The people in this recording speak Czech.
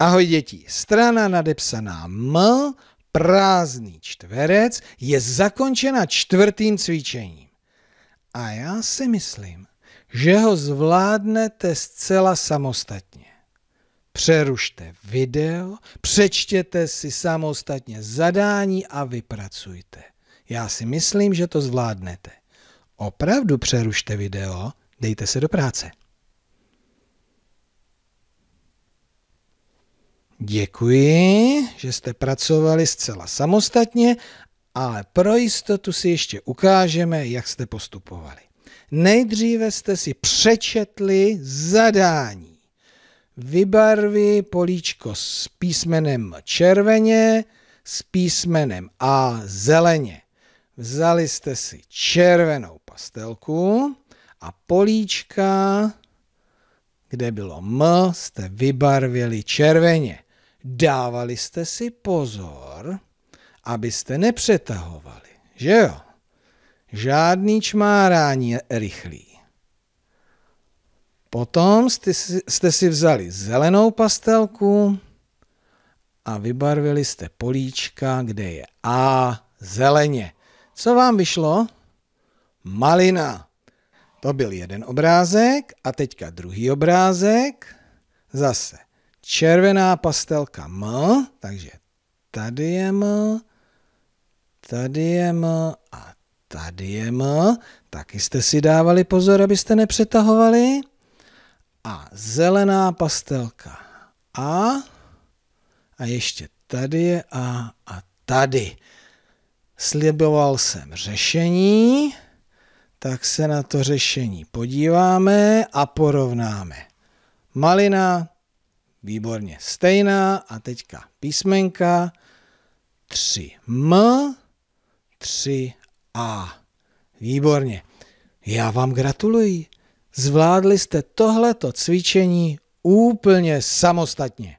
Ahoj děti, strana nadepsaná M, prázdný čtverec, je zakončena čtvrtým cvičením. A já si myslím, že ho zvládnete zcela samostatně. Přerušte video, přečtěte si samostatně zadání a vypracujte. Já si myslím, že to zvládnete. Opravdu přerušte video, dejte se do práce. Děkuji, že jste pracovali zcela samostatně, ale pro jistotu si ještě ukážeme, jak jste postupovali. Nejdříve jste si přečetli zadání. Vybarví políčko s písmenem červeně, s písmenem A zeleně. Vzali jste si červenou pastelku a políčka, kde bylo M, jste vybarvili červeně dávali jste si pozor, abyste nepřetahovali, že jo? Žádný čmárání rychlý. Potom jste si, jste si vzali zelenou pastelku a vybarvili jste políčka, kde je A zeleně. Co vám vyšlo? Malina. To byl jeden obrázek a teďka druhý obrázek. Zase červená pastelka M, takže tady je M, tady je M a tady je M. Taky jste si dávali pozor, abyste nepřetahovali. A zelená pastelka A a ještě tady je A a tady. Sliboval jsem řešení, tak se na to řešení podíváme a porovnáme. Malina Výborně, stejná a teďka písmenka 3M, 3A. Výborně. Já vám gratuluji. Zvládli jste tohleto cvičení úplně samostatně.